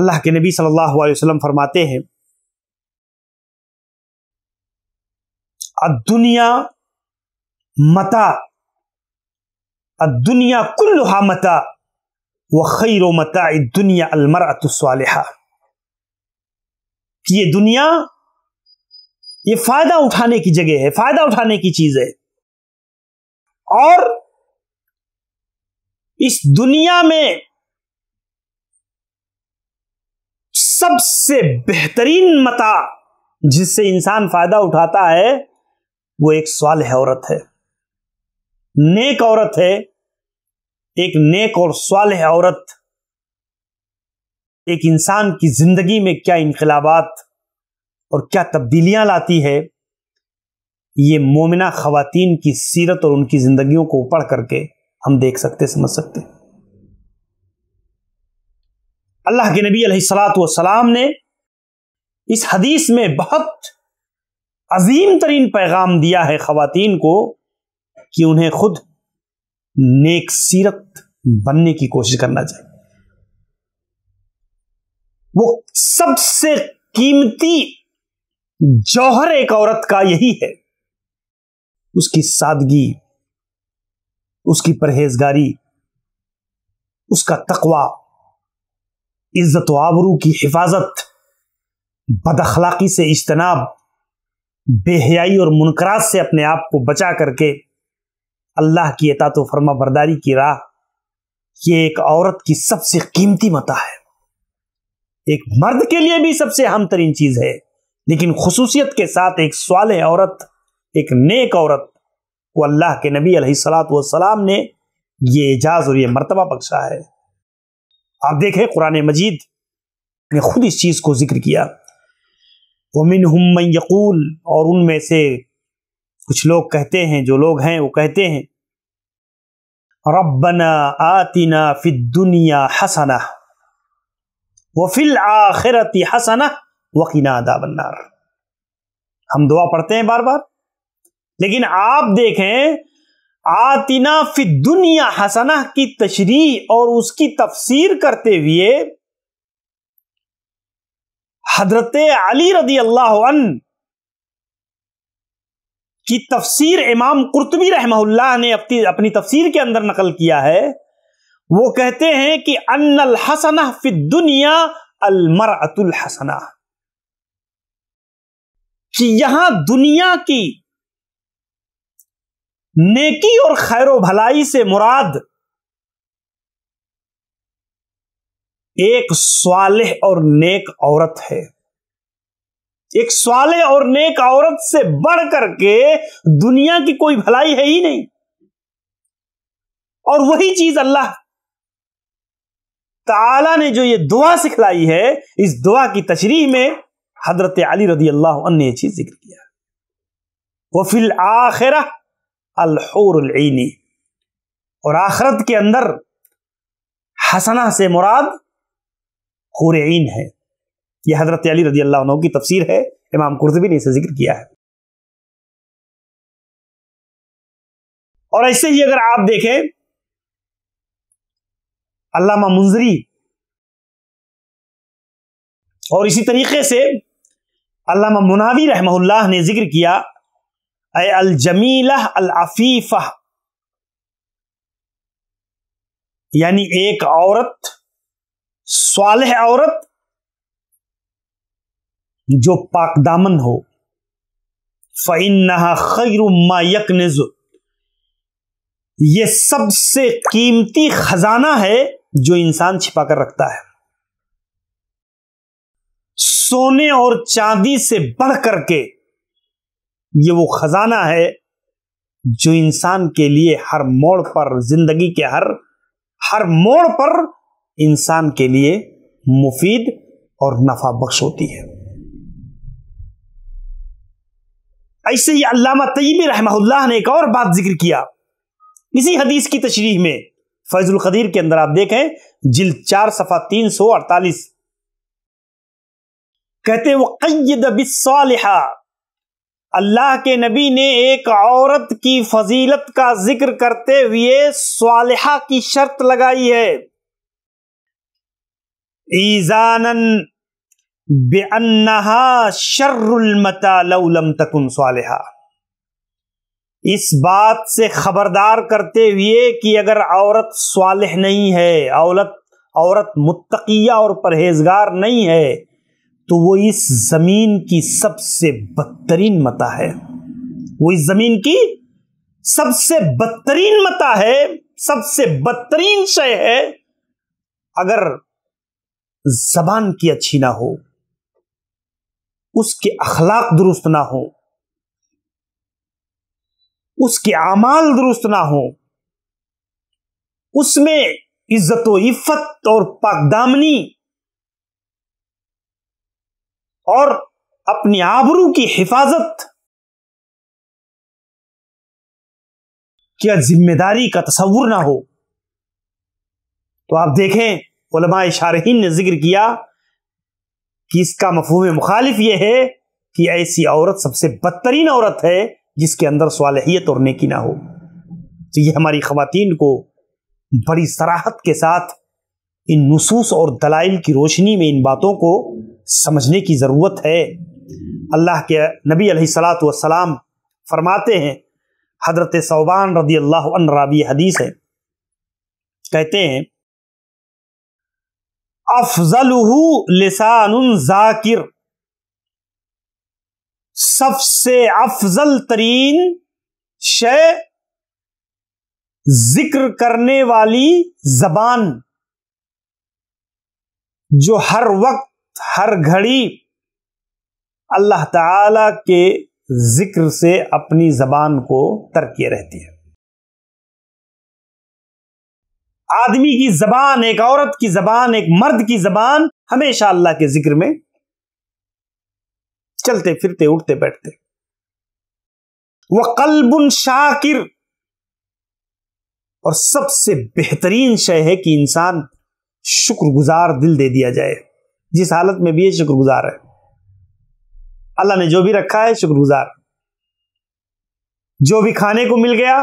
अल्लाह के नबी सल्लल्लाहु अलैहि वसल्लम फरमाते हैं दुनिया मता दुनिया कुल्लु मता व खैर मता दुनिया अलमर अतुसवालहा ये दुनिया ये फायदा उठाने की जगह है फायदा उठाने की चीज है और इस दुनिया में सबसे बेहतरीन मता जिससे इंसान फायदा उठाता है वो एक सवाल है औरत है नेक औरत है एक नेक और साल औरत एक इंसान की जिंदगी में क्या इनकलाबात और क्या तब्दीलियां लाती है ये मोमिना खातन की सीरत और उनकी जिंदगियों को पढ़ करके हम देख सकते समझ सकते अल्लाह के नबी सलाम ने इस हदीस में बहुत अजीम तरीन पैगाम दिया है खातन को कि उन्हें खुद नेक सीरत बनने की कोशिश करना चाहिए वो सबसे कीमती जौहर एक औरत का यही है उसकी सादगी उसकी परहेजगारी उसका तकवा इज्जत आबरू की हिफाजत बदखलाकी से इज्तनाब बेहयाई और मुनकरात से अपने आप को बचा करके अल्लाह की तो फर्मा बरदारी की राह ये एक औरत की सबसे कीमती मता है एक मर्द के लिए भी सबसे अहम तरीन चीज है लेकिन खसूसियत के साथ एक सवाल औरत एक नेक औरत को अल्लाह के नबी सलाम ने यह एजाज और यह मर्तबा बख्शा है आप देखें कुरान मजीद ने खुद इस चीज़ को जिक्र किया वमिन यकूल और उनमें से कुछ लोग कहते हैं जो लोग हैं वो कहते हैं रबना आतिना फिद दुनिया हसना वफिल आखिरती हसना वकीना अदाबन्नार हम दुआ पढ़ते हैं बार बार लेकिन आप देखें आतिना फि दुनिया हसना की तशरी और उसकी तफसीर करते हुए हजरत अली रदी अल्लाह की तफसीर इमाम कुर्तबी रहमहुल्लाह ने अपनी अपनी तफसीर के अंदर नकल किया है वो कहते हैं कि अनल हसना फि दुनिया अलमर अतुल हसना कि यहां दुनिया की नेकी और खैर भलाई से मुराद एक स्वालह और नेक औरत है एक स्वाले और नेक औरत से बढ़ करके दुनिया की कोई भलाई है ही नहीं और वही चीज अल्लाह ताला ने जो ये दुआ सिखलाई है इस दुआ की तशरीह में हजरत अली रदी अल्लाह ने यह चीज जिक्र किया वह फिल आखिर अलहौरनी और आखरत के अंदर हसना से मुराद हुरैन है यह हजरत अली रजी अल्लाह की तफसीर है इमाम कुर्तबी ने इसे जिक्र किया है और ऐसे ही अगर आप देखें अल्लामा मुंजरी और इसी तरीके से अल्लामा मुनावी रहमहुल्लाह ने जिक्र किया अल जमीला अल अफीफा यानी एक औरत स्वालह औरत जो पाकदामन हो फा खैर मायक नज़ ये सबसे कीमती खजाना है जो इंसान छिपा कर रखता है सोने और चांदी से बढ़ करके ये वो खजाना है जो इंसान के लिए हर मोड़ पर जिंदगी के हर हर मोड़ पर इंसान के लिए मुफीद और नफा बख्श होती है ऐसे ही अल्लामा तयब रहमहुल्लाह ने एक और बात जिक्र किया इसी हदीस की तशरीह में फैजुल खदीर के अंदर आप देखें जिल चार सफा तीन सौ अड़तालीस कहते वो कैद बिसालहा अल्लाह के नबी ने एक औरत की फजीलत का जिक्र करते हुए सालहा की शर्त लगाई है ईजानन बेअन्नहा शर्रमतालम तकुन सालहा इस बात से खबरदार करते हुए कि अगर औरत सालह नहीं है औरत औरत मुत्तकिया और परहेजगार नहीं है तो वो इस ज़मीन की सबसे बदतरीन मता है वो इस ज़मीन की सबसे बदतरीन मता है सबसे बदतरीन शय है अगर जबान की अच्छी ना हो उसके अखलाक दुरुस्त ना हो उसके अमाल दुरुस्त ना हो उसमें इज्जत इफ़त और पाकदामनी और अपनी आबरू की हिफाजत क्या जिम्मेदारी का तस्वुर ना हो तो आप देखें उलमा शारहीन ने जिक्र किया कि इसका मफहम मुखालिफ ये है कि ऐसी औरत सबसे बदतरीन औरत है जिसके अंदर सालहियत और नेकी ना हो तो ये हमारी खातन को बड़ी सराहत के साथ इन नसूस और दलाइल की रोशनी में इन बातों को समझने की ज़रूरत है अल्लाह के नबी सलाम फरमाते हैं हजरत सौबान रदी अल्लाह रावी हदीस है कहते हैं अफजलहू लिसान जाकिर सबसे अफजल तरीन शय जिक्र करने वाली जबान जो हर वक्त हर घड़ी अल्लाह ताला के जिक्र से अपनी जबान को तरकी रहती है आदमी की जबान एक औरत की जबान एक मर्द की जबान हमेशा अल्लाह के जिक्र में चलते फिरते उठते बैठते वह कलबुन शाकिर और सबसे बेहतरीन शय है कि इंसान शुक्रगुजार दिल दे दिया जाए जिस हालत में भी ये शुक्रगुजार है अल्लाह ने जो भी रखा है शुक्रगुजार जो भी खाने को मिल गया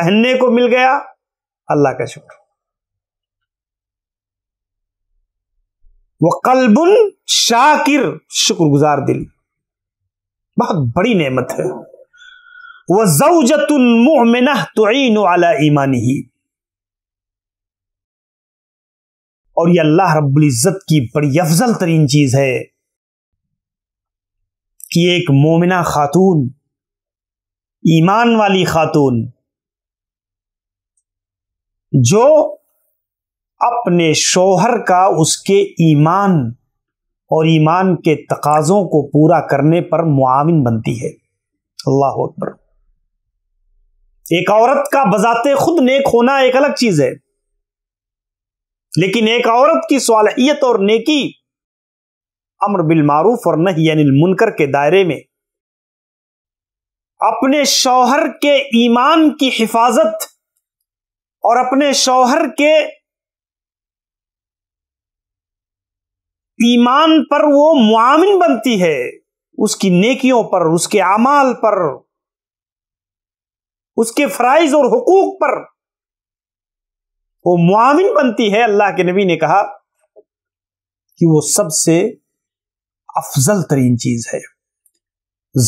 पहनने को मिल गया अल्लाह का शुक्र वह कलबुल शाकिर शुक्रगुजार दिल बहुत बड़ी नेमत है वह जऊजतुल तो तोन वाला ईमानी ही और ये अल्लाह रब्बुल इज़्ज़त की बड़ी अफजल तरीन चीज है कि एक मोमिना खातून ईमान वाली खातून जो अपने शोहर का उसके ईमान और ईमान के तकाज़ों को पूरा करने पर मुआविन बनती है अल्लाह अकबर एक औरत का बजाते खुद नेक होना एक अलग चीज है लेकिन एक औरत की सलाहियत और नेकी अमर बिल मारूफ और नहीं यानी मुनकर के दायरे में अपने शौहर के ईमान की हिफाजत और अपने शौहर के ईमान पर वो मुआमिन बनती है उसकी नेकियों पर उसके अमाल पर उसके फ़राइज और हकूक पर वो मुआमिन बनती है अल्लाह के नबी ने कहा कि वो सबसे अफजल तरीन चीज है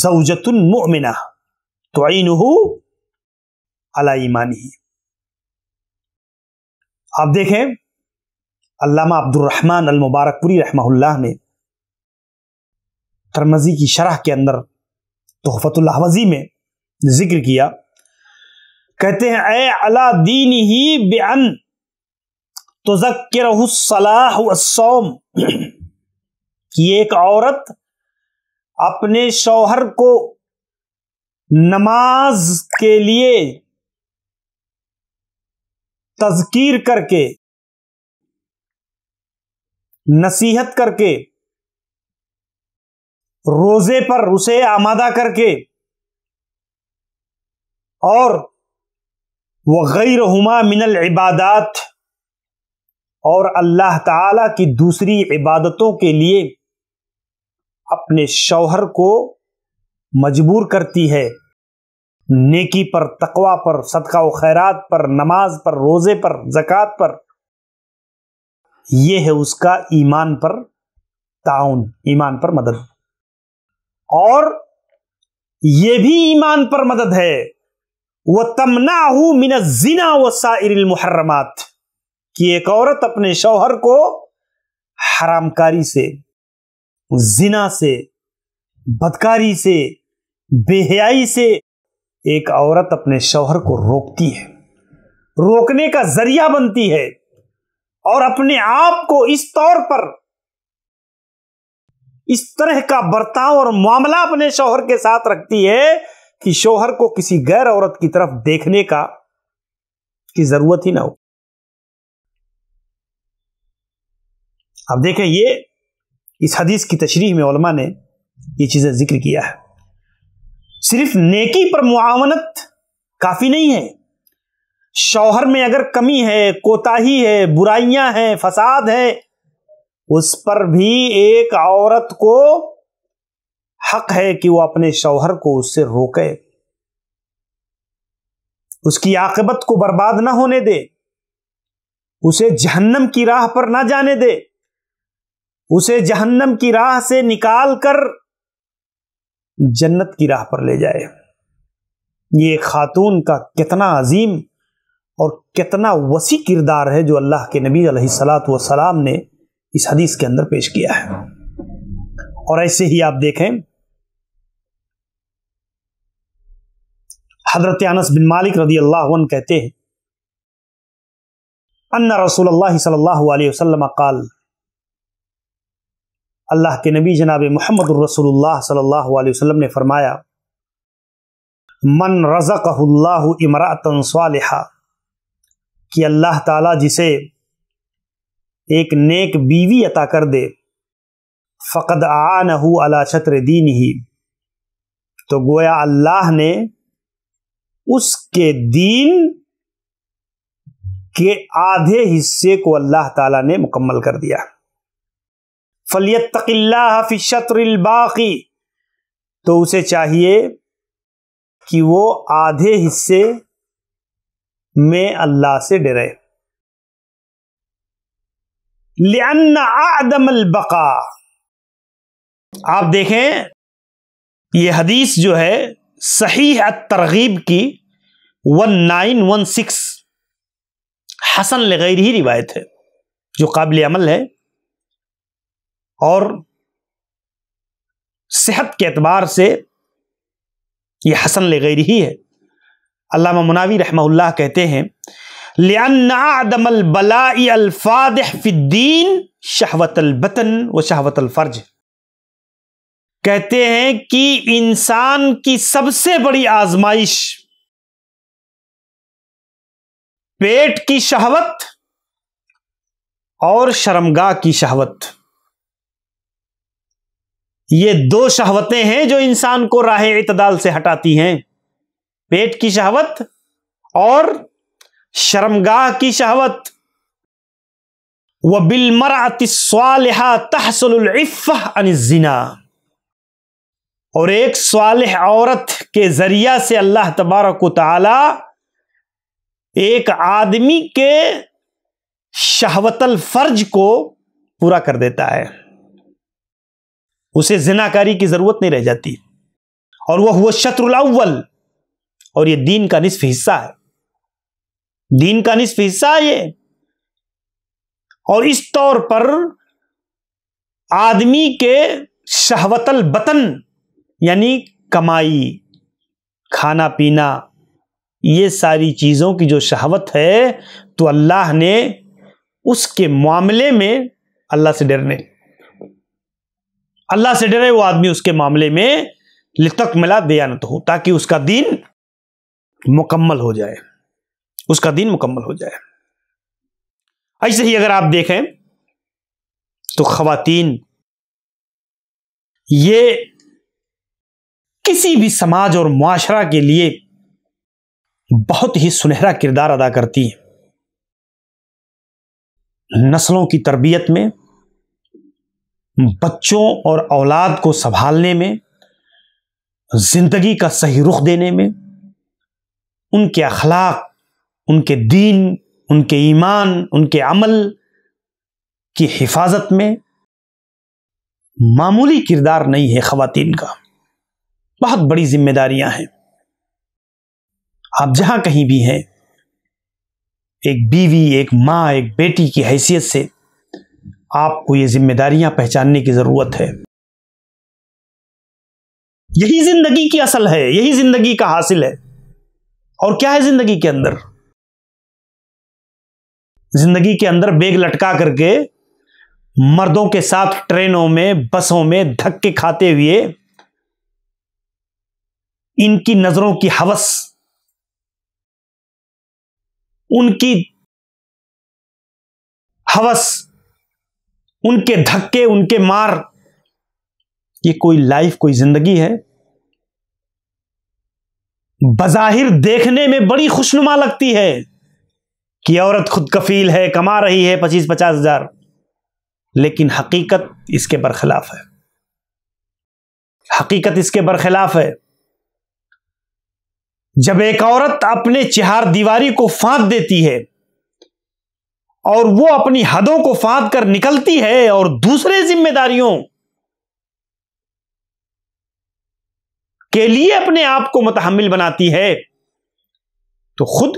जवजतुन मोमिना तो हो अला ईमानी आप देखें अल्लामा अब्दुलरहमान अल मुबारकपुरी रहमहुल्लाह ने तरमजी की शरह के अंदर तोहफतुल्लाहवजी में जिक्र किया कहते हैं ए अला दीन ही बेअन तो जक्सलाहसोम कि एक औरत अपने शौहर को नमाज के लिए तजकीर करके नसीहत करके रोजे पर उसे आमादा करके और वह गैर हुमा मिनल इबादत और अल्लाह ताला की दूसरी इबादतों के लिए अपने शौहर को मजबूर करती है नेकी पर तकवा पर सदका व खैरात पर नमाज पर रोज़े पर ज़क़़त पर ये है उसका ईमान पर ताउन ईमान पर मदद और ये भी ईमान पर मदद है वह तमना हूं मिन जिना व साइर मुहर्रमात कि एक औरत अपने शौहर को हरामकारी से जिना से बदकारी से बेहयाई से एक औरत अपने शौहर को रोकती है रोकने का जरिया बनती है और अपने आप को इस तौर पर इस तरह का बर्ताव और मामला अपने शोहर के साथ रखती है कि शोहर को किसी गैर औरत की तरफ देखने का की जरूरत ही ना हो अब देखें ये इस हदीस की तशरीह में ओलमा ने ये चीजें जिक्र किया है सिर्फ नेकी पर मुआवनत काफी नहीं है शौहर में अगर कमी है कोताही है बुराइयां हैं फसाद है उस पर भी एक औरत को हक है कि वो अपने शौहर को उससे रोके उसकी आकबत को बर्बाद ना होने दे उसे जहन्नम की राह पर ना जाने दे उसे जहन्नम की राह से निकाल कर जन्नत की राह पर ले जाए ये खातून का कितना अजीम और कितना वसी किरदार है जो अल्लाह के नबी सलात ने इस हदीस के अंदर पेश किया है और ऐसे ही आप देखें हजरत अनस बिन मालिक रदी अल्लाह कहते हैं अन्ना रसूल सल्लल्लाहु काल अल्लाह के नबी जनाब मोहम्मद रसूलुल्लाह सल्लल्लाहु अलैहि वसल्लम ने फरमाया मन रज़क़हुल्लाहु इमरातन सालिहा कि अल्लाह ताला जिसे एक नेक बीवी अता कर दे फ़कद न हो अला छत्र दीन ही तो गोया अल्लाह ने उसके दीन के आधे हिस्से को अल्लाह ताला ने मुकम्मल कर दिया फलियत तकिल्लाफ़ी शत्रबाकी तो उसे चाहिए कि वो आधे हिस्से में अल्लाह से डरे आदमल बका आप देखें यह हदीस जो है सही तरगीब की वन नाइन वन सिक्स हसन लगैर ही रिवायत है जो काबिल अमल है और सेहत के अतबार से यह हसन लगैर ही है अल्लामा मुनावी रहमहुल्लाह कहते हैं अल बतन व फर्ज कहते हैं कि इंसान की सबसे बड़ी आजमाइश पेट की शहवत और शर्मगाह की शहवत ये दो शहवतें हैं जो इंसान को राह इतदाल से हटाती हैं पेट की शहवत और शर्मगाह की शहवत व बिलमरा अनजिना और एक सवाल औरत के ज़रिया से अल्लाह तबारक ताला एक आदमी के शहवतल फर्ज को पूरा कर देता है उसे जिनाकारी की ज़रूरत नहीं रह जाती और वह हुआ शत्रुल और ये दीन का निसफ हिस्सा है दीन का निसफ हिस्सा है ये और इस तौर पर आदमी के शहवतल बतन यानी कमाई खाना पीना ये सारी चीज़ों की जो शहावत है तो अल्लाह ने उसके मामले में अल्लाह से डरने अल्लाह से डरे वो आदमी उसके मामले में लितक मिला दयानत हो ताकि उसका दीन मुकम्मल हो जाए उसका दिन मुकम्मल हो जाए ऐसे ही अगर आप देखें तो खातन ये किसी भी समाज और माशरा के लिए बहुत ही सुनहरा किरदार अदा करती हैं नस्लों की तरबियत में बच्चों और औलाद को संभालने में ज़िंदगी का सही रुख देने में उनके अखलाक उनके दीन उनके ईमान उनके अमल की हिफाजत में मामूली किरदार नहीं है ख़वातीन का बहुत बड़ी जिम्मेदारियां हैं आप जहां कहीं भी हैं एक बीवी एक माँ एक बेटी की हैसियत से आपको ये जिम्मेदारियां पहचानने की ज़रूरत है यही ज़िंदगी की असल है यही ज़िंदगी का हासिल है और क्या है जिंदगी के अंदर जिंदगी के अंदर बेग लटका करके मर्दों के साथ ट्रेनों में बसों में धक्के खाते हुए इनकी नजरों की हवस उनकी हवस उनके धक्के उनके मार ये कोई लाइफ कोई जिंदगी है बज़ाहिर देखने में बड़ी खुशनुमा लगती है कि औरत खुद कफील है कमा रही है पच्चीस पचास हजार लेकिन हकीकत इसके बरखिलाफ है हकीकत इसके बरखिलाफ है जब एक औरत अपने चार दीवारी को फांद देती है और वो अपनी हदों को फांद कर निकलती है और दूसरे जिम्मेदारियों के लिए अपने आप को मतहमिल बनाती है तो खुद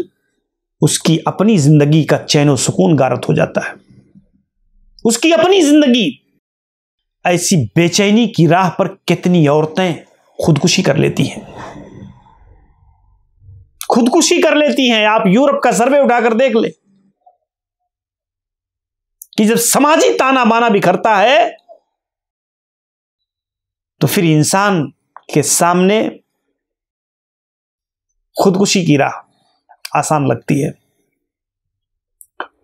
उसकी अपनी जिंदगी का चैन सुकून गारत हो जाता है उसकी अपनी जिंदगी ऐसी बेचैनी की राह पर कितनी औरतें खुदकुशी कर लेती हैं खुदकुशी कर लेती हैं आप यूरोप का सर्वे उठाकर देख ले कि जब समाजी ताना बाना बिखरता है तो फिर इंसान के सामने खुदकुशी की राह आसान लगती है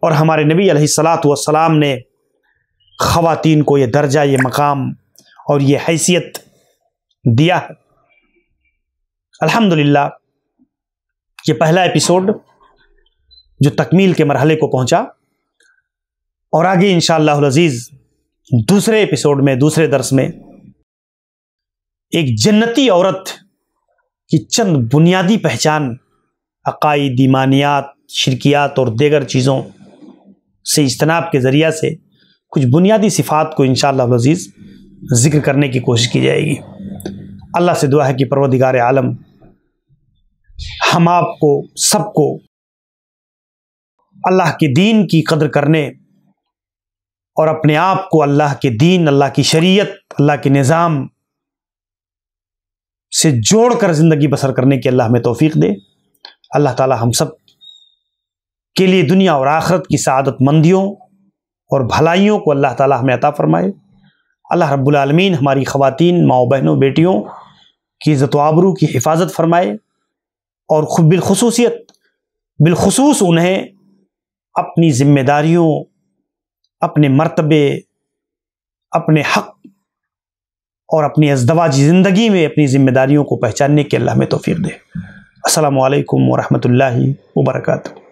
और हमारे नबी सलाम ने ख़वातीन को ये दर्जा ये मकाम और ये हैसियत दिया है अल्हम्दुलिल्लाह ये पहला एपिसोड जो तकमील के मरहले को पहुंचा और आगे इन अजीज़ दूसरे एपिसोड में दूसरे दर्स में एक जन्नती औरत की चंद बुनियादी पहचान अकाई ईमानियात शिरकियात और दीगर चीज़ों से इजतनाब के ज़रिया से कुछ बुनियादी सिफात को इन शजीज़ ज़िक्र करने की कोशिश की जाएगी अल्लाह से दुआ है कि परवदिगार आलम हम आपको सबको अल्लाह के दीन की कदर करने और अपने आप को अल्लाह के दीन अल्लाह की शरीयत अल्लाह के निज़ाम से जोड़ कर ज़िंदगी बसर करने की अल्लाह हमें तोफ़ी दे अल्लाह ताला हम सब के लिए दुनिया और आखरत की सदत मंदियों और भलाइयों को अल्लाह ताला हमें अता फ़रमाए अल्लाह रब्बुलमीन हमारी ख़वातीन माओ बहनों बेटियों की इज़्ज़त आबरू की हिफाजत फरमाए और खुद बिलखसूसियत बिलखसूस उन्हें अपनी ज़िम्मेदारियों अपने मरतबे अपने हक़ और अपनी अजदवाजी ज़िंदगी में अपनी ज़िम्मेदारियों को पहचानने के अल्लाह में तोफ़ी दे असलकम वरहमल वर्का